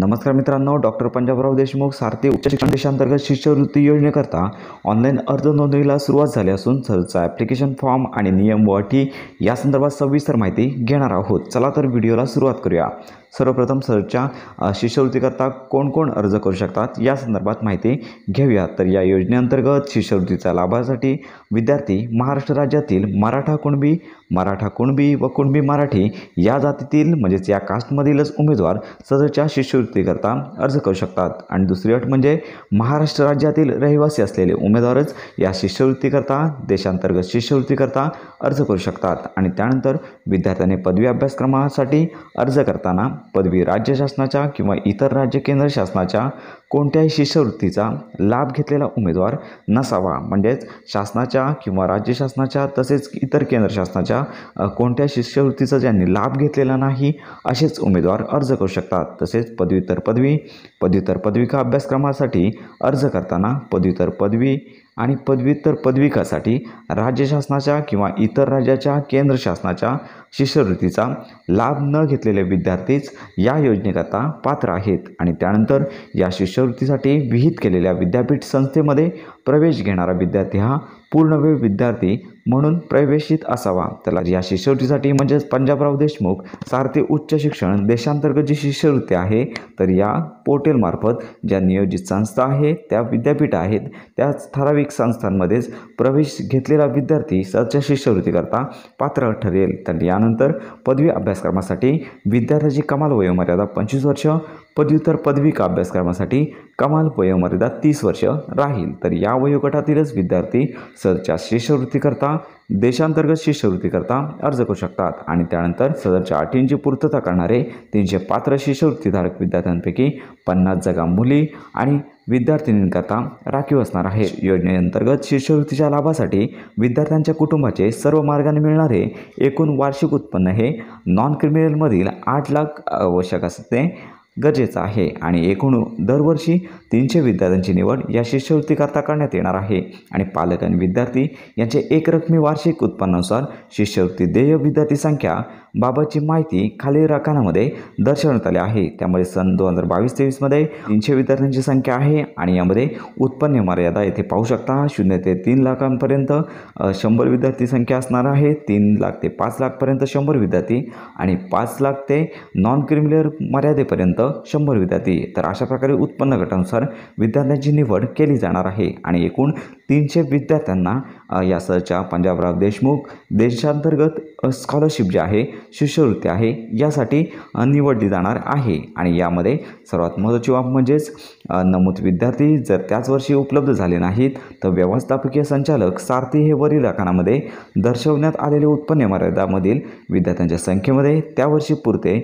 नमस्कार मित्रांनो डॉक्टर पंजाबराव देशमुख सारथी उच्च शिक्षण देशांतर्गत शिष्यवृत्ती योजनेकरता ऑनलाईन अर्ज नोंदणीला सुरुवात झाली असून सरचा ॲप्लिकेशन फॉर्म आणि नियम व अटी यासंदर्भात सविस्तर माहिती घेणार आहोत चला तर व्हिडिओला सुरुवात करूया सर्वप्रथम सरच्या शिष्यवृत्तीकरता कोण कोण अर्ज करू शकतात या संदर्भात माहिती घेऊया तर या योजनेअंतर्गत शिष्यवृत्तीच्या लाभासाठी विद्यार्थी महाराष्ट्र राज्यातील मराठा कुणबी मराठा कुणबी व कुणबी मराठी या जातीतील म्हणजेच या कास्टमधीलच उमेदवार सदरच्या शिष्यवृत्तीकरता अर्ज करू शकतात आणि दुसरी अट म्हणजे महाराष्ट्र राज्यातील रहिवासी असलेले उमेदवारच या शिष्यवृत्तीकरता देशांतर्गत शिष्यवृत्तीकरता अर्ज करू शकतात आणि त्यानंतर विद्यार्थ्याने पदवी अभ्यासक्रमासाठी अर्ज करताना पदवी राज्य शासनाच्या किंवा इतर राज्य केंद्र शासनाच्या कोणत्याही शिष्यवृत्तीचा लाभ घेतलेला उमेदवार नसावा म्हणजेच शासनाच्या किंवा राज्य शासनाच्या तसेच इतर केंद्र शासनाच्या कोणत्या शिष्यवृत्तीचा ज्यांनी लाभ घेतलेला नाही असेच उमेदवार अर्ज करू शकतात तसेच पदव्युत्तर पदवी पदव्युत्तर पदविका अभ्यासक्रमासाठी अर्ज करताना पदव्युत्तर पदवी आणि पदव्युत्तर पदविकासाठी राज्य शासनाच्या किंवा इतर राज्याच्या केंद्र शासनाच्या शिष्यवृत्तीचा लाभ न घेतलेले विद्यार्थीच या योजनेकरता पात्र आहेत आणि त्यानंतर या शिष्यवृत्तीसाठी विहित केलेल्या विद्यापीठ संस्थेमध्ये प्रवेश घेणारा विद्यार्थी हा पूर्णवेळ विद्यार्थी म्हणून प्रवेशित असावा त्याला या शिष्यवृत्तीसाठी म्हणजेच पंजाबराव देशमुख सारथी उच्च शिक्षण देशांतर्गत जी शिष्यवृत्ती आहे तर या पोर्टलमार्फत ज्या नियोजित संस्था आहे त्या विद्यापीठ आहेत त्या ठराविक संस्थांमध्येच प्रवेश घेतलेला विद्यार्थी सच्या शिष्यवृत्तीकरता पात्र ठरेल तर यानंतर पदवी अभ्यासक्रमासाठी विद्यार्थ्याची कमाल वयोमर्यादा पंचवीस वर्ष पदव्युत्तर पदविका अभ्यासक्रमासाठी कमाल वयोमर्यादा तीस वर्ष राहील तर या वयोगटातीलच विद्यार्थी सदरच्या शिष्यवृत्तीकरता देशांतर्गत शिष्यवृत्तीकरता अर्ज करू शकतात आणि त्यानंतर सदरच्या अटींची पूर्तता करणारे तीनशे पात्र शिष्यवृत्तीधारक विद्यार्थ्यांपैकी पन्नास जागा मुली आणि विद्यार्थिनींकरता राखीव असणार आहे योजनेअंतर्गत शिष्यवृत्तीच्या लाभासाठी विद्यार्थ्यांच्या कुटुंबाचे सर्व मार्गाने मिळणारे एकूण वार्षिक उत्पन्न हे नॉन क्रिमिनलमधील आठ लाख आवश्यक असते गरजेचं आहे आणि एकूण दरवर्षी तीनशे विद्यार्थ्यांची निवड या शिष्यवृत्तीकरता करण्यात येणार आहे आणि पालक आणि विद्यार्थी यांचे एकरकमी वार्षिक उत्पन्नानुसार शिष्यवृत्ती देय विद्यार्थी संख्या बाबतची माहिती खालील रकानामध्ये दर्शवण्यात आली आहे त्यामध्ये सन दोन हजार बावीस तेवीसमध्ये तीनशे विद्यार्थ्यांची संख्या आहे आणि यामध्ये उत्पन्न मर्यादा येथे पाहू शकता शून्य ते तीन लाखांपर्यंत शंभर विद्यार्थी संख्या असणार आहे तीन लाख ते पाच लाखपर्यंत शंभर विद्यार्थी आणि पाच लाख ते नॉन क्रिमिलर मर्यादेपर्यंत शंभर विद्यार्थी तर अशा प्रकारे उत्पन्न गटानुसार विद्यार्थ्यांची निवड केली जाणार आहे आणि एकूण तीनशे विद्यार्थ्यांना यासरच्या पंजाबराव देशमुख देशांतर्गत स्कॉलरशिप जे आहे शिष्यवृत्ती आहे यासाठी निवडली जाणार आहे आणि यामध्ये सर्वात महत्त्वाची बाब म्हणजेच नमूद विद्यार्थी जर त्याच वर्षी उपलब्ध झाले नाहीत तर व्यवस्थापकीय संचालक सारथी हे वरील राखणामध्ये दर्शवण्यात आलेले उत्पन्न मर्यादामधील विद्यार्थ्यांच्या संख्येमध्ये त्या वर्षी पुरते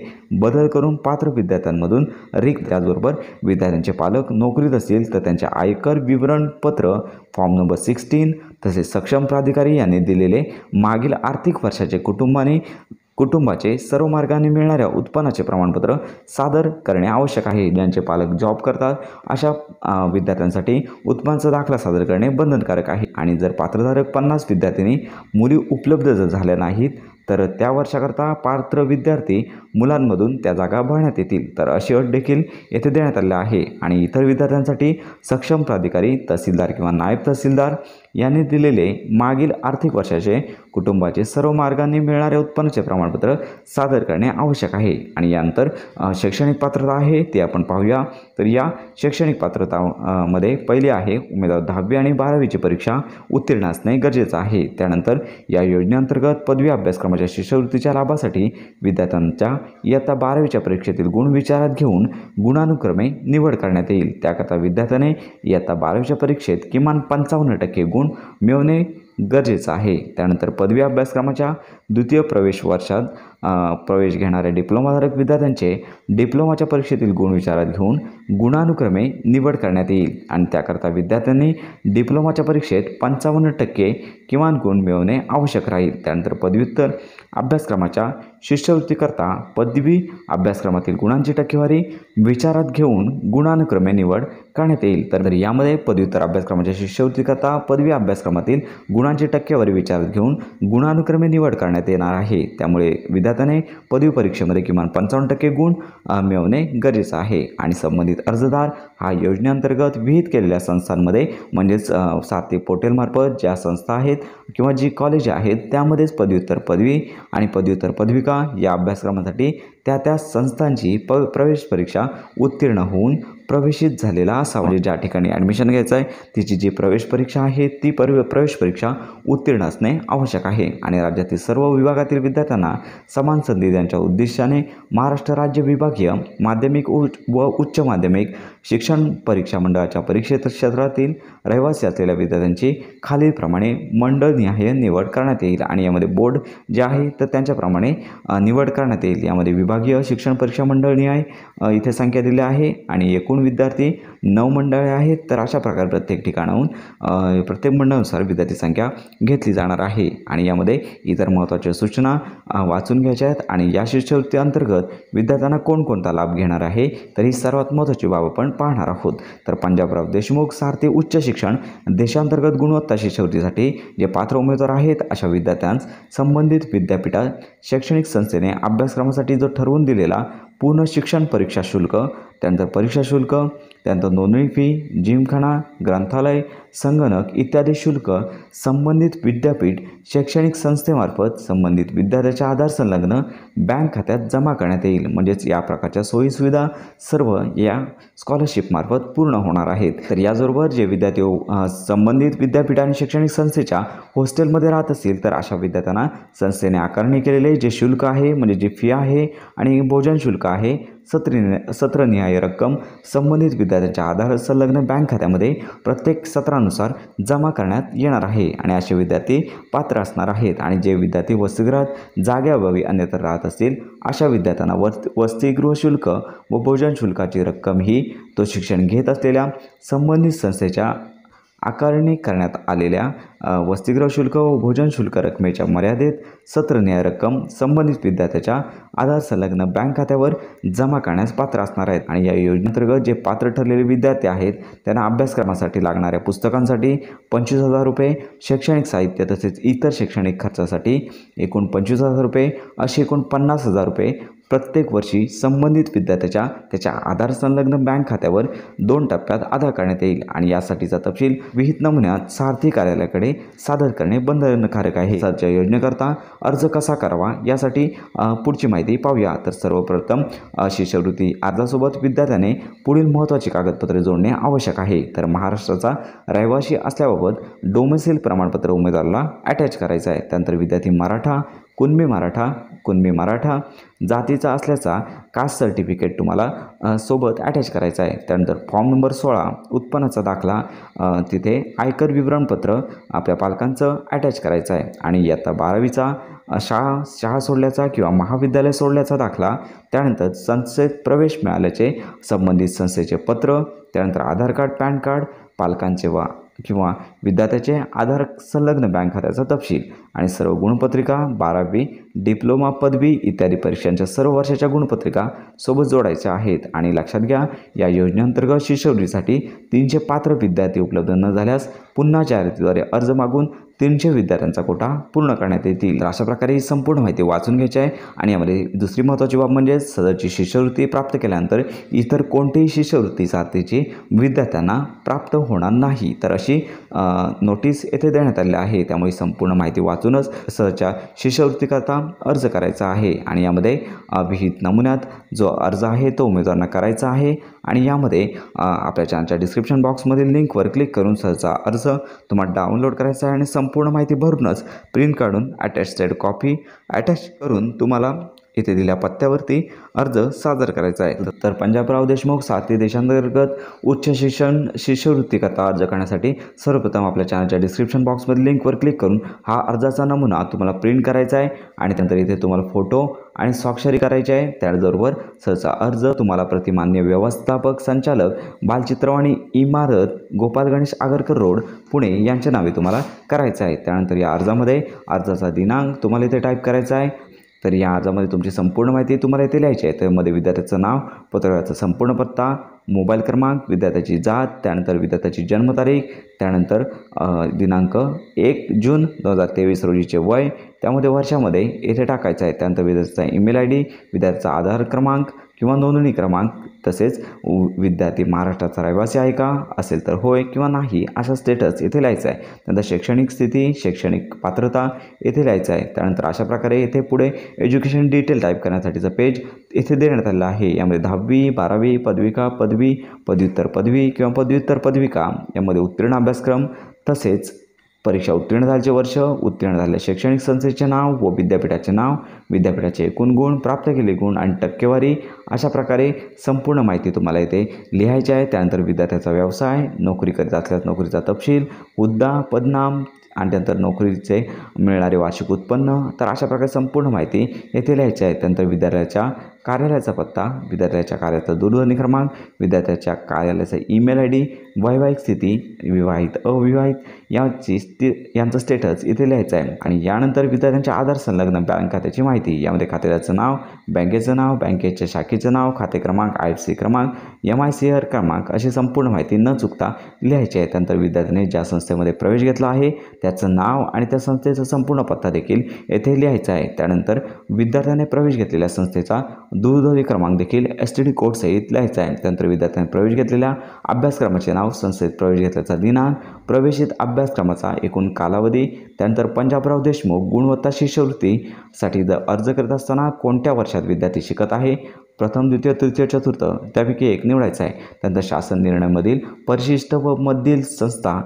बदल करून पात्र विद्यार्थ्यांमधून रिक्त त्याचबरोबर विद्यार्थ्यांचे पालक नोकरीत असतील तर त्यांचे आयकर विवरणपत्र फॉर्म नंबर सिक्स्टीन तसेच सक्षम प्राधिकारी यांनी दिलेले मागील आर्थिक वर्षाचे कुटुंबाने कुटुंबाचे सर्व मार्गाने मिळणाऱ्या उत्पन्नाचे प्रमाणपत्र सादर करणे आवश्यक आहे ज्यांचे पालक जॉब करतात अशा विद्यार्थ्यांसाठी उत्पन्नाचा दाखला सादर करणे बंधनकारक आहे आणि जर पात्रधारक पन्नास विद्यार्थ्यांनी मुली उपलब्ध जर झाल्या नाहीत तर त्या वर्षाकरता पात्र विद्यार्थी मुलांमधून त्या जागा भरण्यात येतील तर अशी अट देखील येथे देण्यात आलेली आहे आणि इतर विद्यार्थ्यांसाठी सक्षम प्राधिकारी तहसीलदार किंवा नायब तहसीलदार यांनी दिलेले मागील आर्थिक वर्षाचे कुटुंबाचे सर्व मार्गांनी मिळणारे उत्पन्नाचे प्रमाणपत्र सादर करणे आवश्यक आहे आणि यानंतर शैक्षणिक पात्रता आहे ते आपण पाहूया तर या शैक्षणिक पात्रता मध्ये पहिले आहे उमेदवार दहावी आणि बारावीची परीक्षा उत्तीर्ण असणे गरजेचं आहे त्यानंतर या योजनेअंतर्गत पदवी अभ्यासक्रमा समाज म्हणजे शिष्यवृत्तीच्या लाभासाठी विद्यार्थ्यांच्या इयत्ता बारावीच्या परीक्षेतील गुण विचारात घेऊन गुणानुक्रमे निवड करण्यात येईल त्याकरता विद्यार्थ्याने इयत्ता बारावीच्या परीक्षेत किमान पंचावन्न टक्के गुण मिळवणे गरजेचं आहे त्यानंतर पदवी अभ्यासक्रमाच्या द्वितीय प्रवेश वर्षात प्रवेश घेणाऱ्या डिप्लोमाधारक विद्यार्थ्यांचे डिप्लोमाच्या परीक्षेतील गुण विचारात घेऊन गुणानुक्रमे निवड करण्यात येईल आणि त्याकरता विद्यार्थ्यांनी डिप्लोमाच्या परीक्षेत पंचावन्न टक्के किमान गुण मिळवणे आवश्यक राहील त्यानंतर पदव्युत्तर अभ्यासक्रमाच्या शिष्यवृत्तीकरता पदवी अभ्यासक्रमातील गुणांची टक्केवारी विचारात घेऊन गुणानुक्रमे निवड करण्यात येईल तर यामध्ये पदव्युत्तर अभ्यासक्रमाच्या शिष्यवृत्तीकरता पदवी अभ्यासक्रमातील गुणांची टक्केवारी विचारात घेऊन गुणानुक्रमे निवड करण्यात येणार आहे त्यामुळे विद्यार्थ्याने पदवी परीक्षेमध्ये किमान पंचावन्न टक्के गुण मिळवणे गरजेचं आहे आणि संबंधित अर्जदार हा योजनेअंतर्गत विहित केलेल्या संस्थांमध्ये म्हणजेच साते पोर्टलमार्फत ज्या संस्था आहेत किंवा जी कॉलेज आहेत त्यामध्येच पदव्युत्तर पदवी आणि पदव्युत्तर पदवी भूमिका या अभ्यासक्रमासाठी त्या त्या संस्थांची प प्रवेश परीक्षा उत्तीर्ण होऊन प्रवेशित झालेला असा म्हणजे ज्या ठिकाणी ॲडमिशन घ्यायचं आहे तिची जी प्रवेश परीक्षा आहे ती परवे प्रवेश परीक्षा उत्तीर्ण असणे आवश्यक आहे आणि राज्यातील सर्व विभागातील विद्यार्थ्यांना समान संधी देण्याच्या उद्देशाने महाराष्ट्र राज्य विभागीय माध्यमिक उच्च व उच्च माध्यमिक शिक्षण परीक्षा मंडळाच्या परीक्षेत क्षेत्रातील रहिवासी असलेल्या विद्यार्थ्यांची खालीलप्रमाणे मंडळनिहाय निवड करण्यात येईल आणि यामध्ये बोर्ड जे आहे तर त्यांच्याप्रमाणे निवड करण्यात येईल यामध्ये विभागीय शिक्षण परीक्षा मंडळनिहाय इथे संख्या दिल्या आहे आणि एकूण विद्यार्थी नऊ मंडळे आहेत तर अशा प्रकारे प्रत्येक ठिकाणाहून प्रत्येक मंडळानुसार विद्यार्थी संख्या घेतली जाणार आहे आणि यामध्ये इतर महत्त्वाच्या सूचना वाचून घ्यायच्या आहेत आणि या शिष्यवृत्ती अंतर्गत विद्यार्थ्यांना कोणकोणता लाभ घेणार आहे तर ही सर्वात महत्त्वाची बाब आपण पाहणार आहोत तर पंजाबराव देशमुख सारथी उच्च शिक्षण देशांतर्गत गुणवत्ता शिष्यवृत्तीसाठी जे पात्र उमेदवार आहेत अशा विद्यार्थ्यांस संबंधित विद्यापीठात शैक्षणिक संस्थेने अभ्यासक्रमासाठी जो ठरवून दिलेला पूर्ण शिक्षण परीक्षा शुल्क त्यानंतर परीक्षा शुल्क त्यानंतर नोंदणी फी जिमखाना ग्रंथालय संगणक इत्यादी शुल्क संबंधित विद्यापीठ शैक्षणिक संस्थेमार्फत संबंधित विद्यार्थ्याच्या आधार संलग्न बँक खात्यात जमा करण्यात येईल म्हणजेच या प्रकारच्या सोयीसुविधा सर्व या स्कॉलरशिपमार्फत पूर्ण होणार आहेत तर याचबरोबर जे विद्यार्थी संबंधित विद्यापीठ आणि शैक्षणिक संस्थेच्या हॉस्टेलमध्ये राहत असतील तर अशा विद्यार्थ्यांना संस्थेने आकारणी केलेले जे शुल्क आहे म्हणजे जे फी आहे आणि भोजन शुल्क आहे सत्र सत्रनिहाय रक्कम संबंधित विद्यार्थ्यांच्या आधार संलग्न बँक खात्यामध्ये प्रत्येक सत्रानुसार जमा करण्यात येणार आहे आणि असे विद्यार्थी पात्र असणार आहेत आणि जे विद्यार्थी वसतिगृहात व्हावी अन्यत्र राहत असतील अशा विद्यार्थ्यांना वस् वसतिगृह शुल्क व भोजन शुल्काची रक्कम ही तो शिक्षण घेत असलेल्या संबंधित संस्थेच्या आकारणी करण्यात आलेल्या वसतिगृह शुल्क व भोजन शुल्क रकमेच्या मर्यादेत न्याय रक्कम संबंधित विद्यार्थ्याच्या आधार संलग्न बँक खात्यावर जमा करण्यास पात्र असणार आहेत आणि या योजनेअंतर्गत जे पात्र ठरलेले विद्यार्थी आहेत त्यांना अभ्यासक्रमासाठी लागणाऱ्या पुस्तकांसाठी पंचवीस हजार रुपये शैक्षणिक साहित्य तसेच इतर शैक्षणिक खर्चासाठी एकूण पंचवीस हजार रुपये असे एकूण पन्नास हजार रुपये प्रत्येक वर्षी संबंधित विद्यार्थ्याच्या त्याच्या आधार संलग्न बँक खात्यावर दोन टप्प्यात आधार करण्यात येईल आणि यासाठीचा तपशील विहित नमुन्यात सारथी कार्यालयाकडे सादर करणे बंधनकारक आहे सध्या योजनेकरता अर्ज कसा करावा यासाठी पुढची माहिती पाहूया तर सर्वप्रथम शिष्यवृत्ती अर्जासोबत विद्यार्थ्याने पुढील महत्त्वाची कागदपत्रे जोडणे आवश्यक आहे तर महाराष्ट्राचा रहिवाशी असल्याबाबत डोमेसिल प्रमाणपत्र उमेदवाराला अटॅच करायचं आहे त्यानंतर विद्यार्थी मराठा कुणबी मराठा कुणबी मराठा जातीचा असल्याचा कास्ट सर्टिफिकेट तुम्हाला सोबत अटॅच करायचा आहे त्यानंतर फॉर्म नंबर सोळा उत्पन्नाचा दाखला तिथे आयकर विवरणपत्र आपल्या पालकांचं अटॅच करायचं आहे आणि इयत्ता बारावीचा शाळा शाळा सोडल्याचा किंवा महाविद्यालय सोडल्याचा दाखला त्यानंतर संस्थेत प्रवेश मिळाल्याचे संबंधित संस्थेचे पत्र त्यानंतर आधार कार्ड पॅन कार्ड पालकांचे वा किंवा विद्यार्थ्याचे आधार संलग्न बँक खात्याचा तपशील आणि सर्व गुणपत्रिका बारावी डिप्लोमा पदवी इत्यादी परीक्षांच्या सर्व वर्षाच्या गुणपत्रिका सोबत जोडायच्या आहेत आणि लक्षात घ्या या योजनेअंतर्गत शिष्यवृत्तीसाठी तीनशे पात्र विद्यार्थी उपलब्ध न झाल्यास पुन्हा जाहिरातीद्वारे अर्ज मागून तीनशे विद्यार्थ्यांचा कोटा पूर्ण करण्यात येतील अशा प्रकारे ही संपूर्ण माहिती वाचून घ्यायची आहे आणि यामध्ये दुसरी महत्त्वाची बाब म्हणजे सदरची शिष्यवृत्ती प्राप्त केल्यानंतर इतर कोणतीही शिष्यवृत्ती जातीची विद्यार्थ्यांना प्राप्त होणार नाही तर अशी नोटीस येथे देण्यात आली आहे त्यामुळे संपूर्ण माहिती वाचूनच सदरच्या शिष्यवृत्तीकरता अर्ज करायचा आहे आणि यामध्ये विहित नमुन्यात जो अर्ज आहे तो उमेदवारांना करायचा आहे आणि यामध्ये आपल्या चॅनलच्या डिस्क्रिप्शन बॉक्समधील लिंकवर क्लिक करून सहचा अर्ज तुम्हाला डाउनलोड करायचा आहे आणि संप संपूर्ण माहिती भरूनच प्रिंट काढून अटॅच साईड कॉपी अटॅच करून तुम्हाला इथे दिल्या पत्त्यावरती अर्ज सादर करायचा आहे तर पंजाबराव देशमुख साथी देशांतर्गत उच्च शिक्षण शिष्यवृत्ती करता अर्ज करण्यासाठी सर्वप्रथम आपल्या चॅनलच्या डिस्क्रिप्शन बॉक्समध्ये लिंकवर क्लिक करून हा अर्जाचा नमुना तुम्हाला प्रिंट करायचा आहे आणि त्यानंतर इथे तुम्हाला फोटो आणि स्वाक्षरी करायची आहे त्याचबरोबर सहसा अर्ज तुम्हाला प्रतिमान्य व्यवस्थापक संचालक बालचित्रवाणी इमारत गोपाल गणेश आगरकर रोड पुणे यांच्या नावे तुम्हाला करायचं आहे त्यानंतर या अर्जामध्ये अर्जाचा दिनांक तुम्हाला इथे टाईप करायचा आहे तर या अर्जामध्ये तुमची संपूर्ण माहिती तुम्हाला येथे लिहायची आहे त्यामध्ये विद्यार्थ्याचं नाव पत्रकाराचा संपूर्ण पत्ता मोबाईल क्रमांक विद्यार्थ्याची जात त्यानंतर विद्यार्थ्याची जन्मतारीख त्यानंतर दिनांक एक जून दोन हजार तेवीस रोजीचे वय त्यामध्ये वर्षामध्ये येथे टाकायचं आहे त्यानंतर विद्यार्थ्याचा ईमेल आय डी विद्यार्थ्याचा आधार क्रमांक किंवा नोंदणी क्रमांक तसेच विद्यार्थी महाराष्ट्राचा रहिवासी आहे का असेल तर होय किंवा नाही असा स्टेटस येथे लिहायचा आहे त्यानंतर शैक्षणिक स्थिती शैक्षणिक पात्रता येथे लिहायचं आहे त्यानंतर अशा प्रकारे येथे पुढे एज्युकेशन डिटेल टाईप करण्यासाठीचं पेज येथे देण्यात आलेलं आहे यामध्ये दहावी बारावी पदविका पदवी पदव्युत्तर पदवी किंवा पदव्युत्तर पदविका यामध्ये उत्तीर्ण अभ्यासक्रम तसेच परीक्षा उत्तीर्ण झाल्याचे वर्ष उत्तीर्ण झाले शैक्षणिक संस्थेचे नाव व विद्यापीठाचे नाव विद्यापीठाचे एकूण गुण प्राप्त केले गुण आणि टक्केवारी अशा प्रकारे संपूर्ण माहिती तुम्हाला इथे लिहायची आहे त्यानंतर विद्यार्थ्याचा व्यवसाय नोकरी करीत असल्यास नोकरीचा तपशील हुद्दा पदनाम आणि त्यानंतर नोकरीचे मिळणारे वार्षिक उत्पन्न तर अशा प्रकारे संपूर्ण माहिती येथे लिहायची आहे त्यानंतर विद्यार्थ्याच्या कार्यालयाचा पत्ता विद्यार्थ्याच्या कार्याचा दूरध्वनी क्रमांक विद्यार्थ्याच्या कार्यालयाचा ईमेल आय डी वैवाहिक स्थिती विवाहित अविवाहित यांची स्थिती यांचा स्टेटस इथे लिहायचं आहे आणि यानंतर विद्यार्थ्यांच्या आधार संलग्न बँक खात्याची माहिती यामध्ये खात्याचं नाव बँकेचं नाव बँकेच्या शाखेचं नाव खाते क्रमांक आय सी क्रमांक एम आय सी आर क्रमांक अशी संपूर्ण माहिती न चुकता लिहायची आहे त्यानंतर विद्यार्थ्याने ज्या संस्थेमध्ये प्रवेश घेतला आहे त्याचं नाव आणि त्या संस्थेचा संपूर्ण पत्ता देखील येथे लिहायचा आहे त्यानंतर विद्यार्थ्याने प्रवेश घेतलेल्या संस्थेचा दूरध्वनी क्रमांक देखील एस टी डी कोडसहित लिहायचा आहे त्यानंतर विद्यार्थ्यांनी प्रवेश घेतलेल्या अभ्यासक्रमाचे नाव संस्थेत प्रवेश घेतल्याचा दिनांक प्रवेशित अभ्यासक्रमाचा एकूण कालावधी त्यानंतर पंजाबराव देशमुख गुणवत्ता शिष्यवृत्तीसाठी द अर्ज करत असताना कोणत्या वर्षात विद्यार्थी शिकत आहे प्रथम द्वितीय तृतीय चतुर्थ त्यापैकी एक निवडायचा आहे त्यानंतर शासन निर्णयामधील परिशिष्ट व मधील संस्था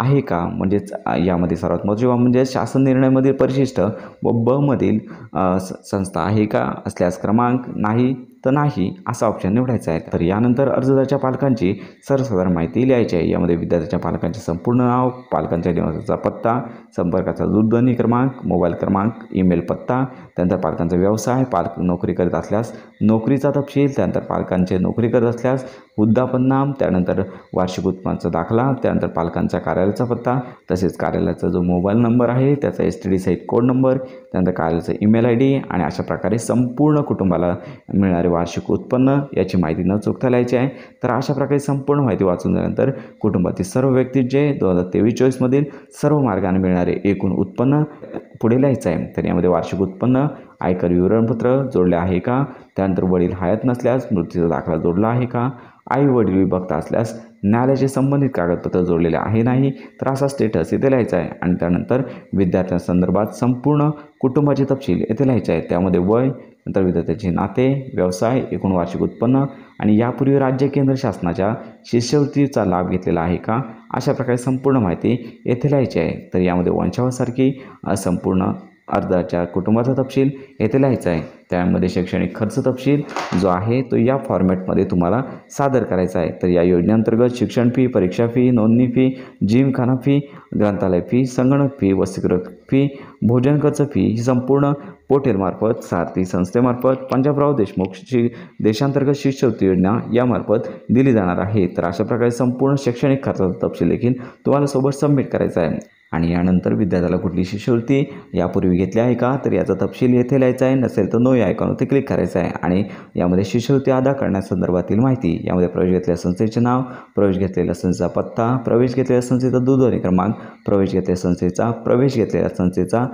आहे का म्हणजेच यामध्ये सर्वात महत्त्वा म्हणजे शासन निर्णयामधील परिशिष्ट व ब मधील संस्था आहे का असल्यास क्रमांक नाही तर नाही असा ऑप्शन निवडायचा आहे तर यानंतर अर्जदारच्या पालकांची सर्वसाधारण माहिती लिहायची आहे यामध्ये विद्यार्थ्याच्या पालकांचे संपूर्ण नाव पालकांच्या निवासाचा पत्ता संपर्काचा दूरध्वनी क्रमांक मोबाईल क्रमांक ईमेल पत्ता त्यानंतर पालकांचा व्यवसाय पालक नोकरी करत असल्यास नोकरीचा तपशील त्यानंतर पालकांचे नोकरी करत असल्यास उद्दापन्नाम त्यानंतर वार्षिक उत्पन्नाचा दाखला त्यानंतर पालकांचा कार्यालयाचा पत्ता तसेच कार्यालयाचा जो मोबाईल नंबर आहे त्याचा S T D site code number त्यानंतर कार्यालयाचा ईमेल आय डी आणि अशा प्रकारे संपूर्ण कुटुंबाला मिळणारे वार्षिक उत्पन्न याची माहिती न चुकता लिहायची आहे तर अशा प्रकारे संपूर्ण माहिती वाचून झाल्यानंतर कुटुंबातील सर्व व्यक्ती जे दोन हजार तेवीस चोवीसमधील सर्व मार्गाने मिळणारे एकूण उत्पन्न पुढे लिहायचं आहे तर यामध्ये वार्षिक उत्पन्न आयकर विवरणपत्र जोडले आहे का त्यानंतर वडील हयात नसल्यास मृत्यूचा दाखला जोडला आहे का आई वडील विभक्त असल्यास न्यायालयाचे संबंधित कागदपत्र जोडलेले आहे नाही तर असा स्टेटस येथे लिहायचा आहे आणि त्यानंतर विद्यार्थ्यांसंदर्भात संपूर्ण कुटुंबाचे तपशील येथे लिहायचे आहे त्यामध्ये वय नंतर विद्यार्थ्याचे नाते व्यवसाय एकूण वार्षिक उत्पन्न आणि यापूर्वी राज्य केंद्र शासनाच्या शिष्यवृत्तीचा लाभ घेतलेला आहे का अशा प्रकारे संपूर्ण माहिती येथे लिहायची आहे तर यामध्ये वंशावासारखी संपूर्ण अर्जाच्या कुटुंबाचा तपशील येथे लिहायचा आहे त्यामध्ये शैक्षणिक खर्च तपशील जो आहे तो या फॉर्मॅटमध्ये तुम्हाला सादर करायचा आहे तर या योजनेअंतर्गत शिक्षण फी परीक्षा फी नोंदणी फी जिमखाना फी ग्रंथालय फी संगणक फी वसतिगृह फी भोजन खर्च फी ही संपूर्ण पोर्टेलमार्फत सारथी संस्थेमार्फत पंजाबराव देशमुख शि देशांतर्गत शिष्यवृत्ती योजना यामार्फत दिली जाणार आहे तर अशा प्रकारे संपूर्ण शैक्षणिक खर्चाचा तपशील देखील तुम्हाला सोबत सबमिट करायचा आहे आणि यानंतर विद्यार्थ्याला कुठली शिष्यवृत्ती यापूर्वी घेतली आहे का तर याचा तपशील येथे लिहायचा आहे नसेल तर नो या ऐकावरती क्लिक करायचं आहे आणि यामध्ये शिष्यवृत्ती अदा करण्यासंदर्भातील माहिती यामध्ये प्रवेश घेतलेल्या संस्थेचे नाव प्रवेश घेतलेल्या संस्थेचा पत्ता प्रवेश घेतलेल्या संस्थेचा दूरध्वनी क्रमांक प्रवेश घेतलेल्या संस्थेचा प्रवेश घेतलेल्या संस्थेचा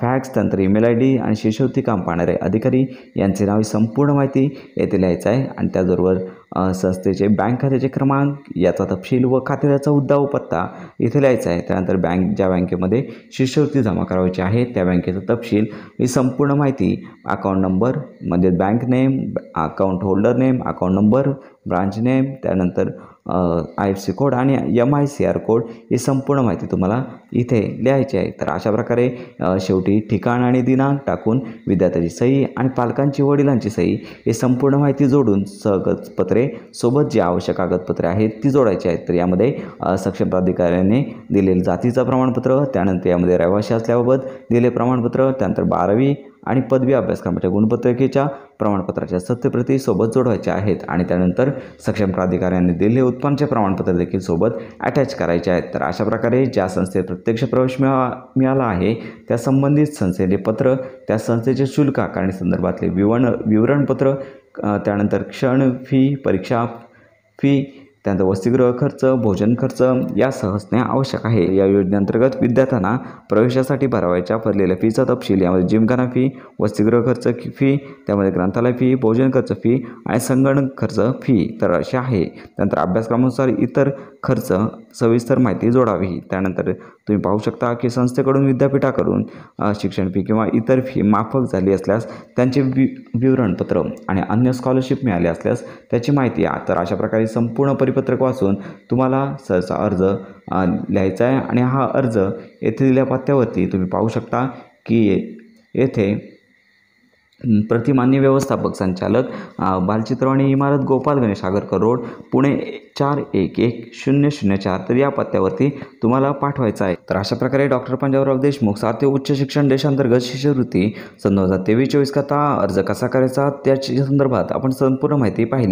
फॅक्स त्यानंतर ईमेल आय डी आणि शिष्यवृत्ती काम पाहणारे अधिकारी यांचे नाव ही संपूर्ण माहिती येथे लिहायचं आहे आणि त्याचबरोबर संस्थेचे बँक खात्याचे क्रमांक याचा तपशील व खात्याचा उद्दा पत्ता इथे लिहायचा आहे त्यानंतर बँक ज्या बँकेमध्ये शिष्यवृत्ती जमा करायची आहे त्या बँकेचा तपशील ही संपूर्ण माहिती अकाउंट नंबर म्हणजे bank name account holder name account number branch name त्यानंतर आय एफ सी कोड आणि M I C R code ही संपूर्ण माहिती तुम्हाला इथे लिहायची आहे तर अशा प्रकारे शेवटी ठिकाण आणि दिनांक टाकून विद्यार्थ्याची सही आणि पालकांची वडिलांची सही हे संपूर्ण माहिती जोडून सगतपत्रे सोबत जी आवश्यक कागदपत्रे आहेत ती जोडायची आहेत तर यामध्ये सक्षम प्राधिकाऱ्याने दिलेलं जातीचं प्रमाणपत्र त्यानंतर यामध्ये रहिवाशी असल्याबाबत दिले प्रमाणपत्र त्यानंतर बारावी आणि पदवी अभ्यासक्रमाच्या गुणपत्रिकेच्या प्रमाणपत्राच्या सत्यप्रती सोबत जोडवायच्या आहेत आणि त्यानंतर सक्षम प्राधिकाऱ्यांनी दिलेले उत्पन्नचे प्रमाणपत्र देखील सोबत अटॅच करायचे आहेत तर अशा प्रकारे ज्या संस्थेत प्रत्यक्ष प्रवेश मिळा मिळाला आहे त्या संबंधित संस्थेने पत्र त्या संस्थेचे शुल्क संदर्भातले विवरण विवरणपत्र त्यानंतर क्षण फी परीक्षा फी त्यानंतर वसतिगृह खर्च भोजन खर्च या असणे आवश्यक आहे या योजनेअंतर्गत विद्यार्थ्यांना प्रवेशासाठी भरावायच्या पडलेल्या फीचा तपशील यामध्ये जिमखाना फी वसतिगृह खर्च फी त्यामध्ये ग्रंथालय फी भोजन खर्च फी आणि संगणक खर्च फी तर अशी आहे त्यानंतर अभ्यासक्रमानुसार इतर खर्च सविस्तर माहिती जोडावी त्यानंतर तुम्ही पाहू शकता की संस्थेकडून विद्यापीठाकडून शिक्षण फी किंवा इतर फी माफक झाली असल्यास त्यांचे वि विवरणपत्र आणि अन्य स्कॉलरशिप मिळाले असल्यास त्याची माहिती तर अशा प्रकारे संपूर्ण परिपत्रक वाचून तुम्हाला सहसा अर्ज लिहायचा आहे आणि हा अर्ज येथे दिल्या पत्त्यावरती तुम्ही पाहू शकता की येथे प्रतिमान्य व्यवस्थापक संचालक बालचित्रवाणी इमारत गोपाल गणेश आगरकर रोड पुणे चार एक एक शून्य शून्य चार तर या पत्त्यावरती तुम्हाला पाठवायचं आहे तर अशा प्रकारे डॉक्टर पंजाबराव देशमुख ते उच्च शिक्षण देशांतर्गत शिष्यवृत्ती सन दोन हजार तेवीस चोवीस कथा अर्ज कसा करायचा त्याच्या संदर्भात आपण संपूर्ण माहिती पाहिली